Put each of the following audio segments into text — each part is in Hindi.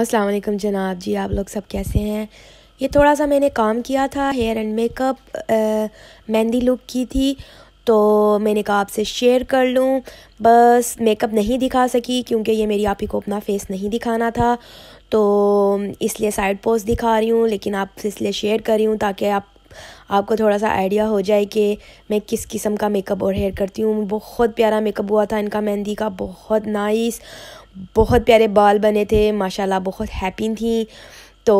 अस्सलाम वालेकुम जनाब जी आप लोग सब कैसे हैं ये थोड़ा सा मैंने काम किया था hair and makeup mehndi look की थी तो मैंने कहा आपसे शेयर कर लूँ बस मेकअप नहीं दिखा सकी क्योंकि ये मेरी आप ही को अपना फेस नहीं दिखाना था तो इसलिए साइड पोस्ट दिखा रही हूँ लेकिन आपसे इसलिए शेयर कर रही हूँ ताकि आप आपको थोड़ा सा आइडिया हो जाए कि मैं किस किस्म का मेकअप और हेयर करती हूँ बहुत प्यारा मेकअप हुआ था इनका मेहंदी का बहुत नाइस बहुत प्यारे बाल बने थे माशाल्लाह बहुत हैप्पी थी तो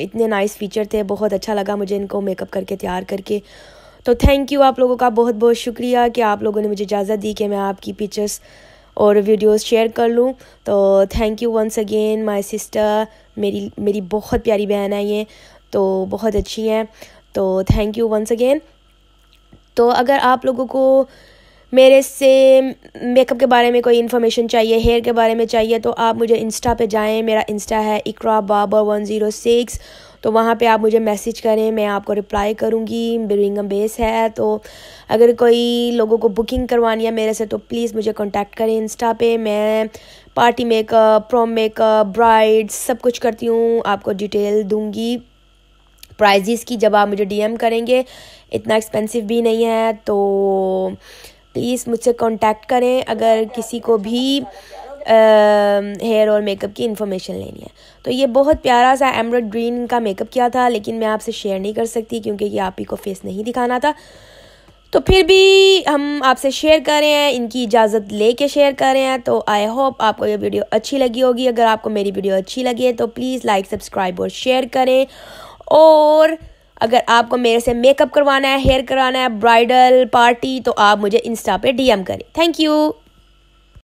इतने नाइस फीचर थे बहुत अच्छा लगा मुझे इनको मेकअप करके तैयार करके तो थैंक यू आप लोगों का बहुत बहुत शुक्रिया कि आप लोगों ने मुझे इजाज़त दी कि मैं आपकी पिक्चर्स और वीडियोस शेयर कर लूँ तो thank you once again my sister मेरी मेरी बहुत प्यारी बहन है ये तो बहुत अच्छी हैं तो थैंक यू वंस अगेन तो अगर आप लोगों को मेरे से मेकअप के बारे में कोई इन्फॉर्मेशन चाहिए हेयर के बारे में चाहिए तो आप मुझे इंस्टा पे जाएं मेरा इंस्टा है Iqra Babar one zero six तो वहाँ पे आप मुझे मैसेज करें मैं आपको रिप्लाई करूँगी बिरिंगम बेस है तो अगर कोई लोगों को बुकिंग करवानी है मेरे से तो प्लीज़ मुझे कॉन्टैक्ट करें इंस्टा पे मैं party makeup prom makeup bride सब कुछ करती हूँ आपको डिटेल दूँगी प्राइजेस की जब आप मुझे डी करेंगे इतना एक्सपेंसिव भी नहीं है तो प्लीज़ मुझसे कॉन्टेक्ट करें अगर किसी को भी हेयर और मेकअप की इन्फॉर्मेशन लेनी है तो ये बहुत प्यारा सा एमरड ग्रीन का मेकअप किया था लेकिन मैं आपसे शेयर नहीं कर सकती क्योंकि ये आप ही को फेस नहीं दिखाना था तो फिर भी हम आपसे शेयर कर रहे हैं इनकी इजाज़त ले कर शेयर कर रहे हैं तो आई होप आपको ये वीडियो अच्छी लगी होगी अगर आपको मेरी वीडियो अच्छी लगी है तो प्लीज़ लाइक सब्सक्राइब और शेयर करें और अगर आपको मेरे से मेकअप करवाना है हेयर कराना है ब्राइडल पार्टी तो आप मुझे इंस्टा पे डीएम करें थैंक यू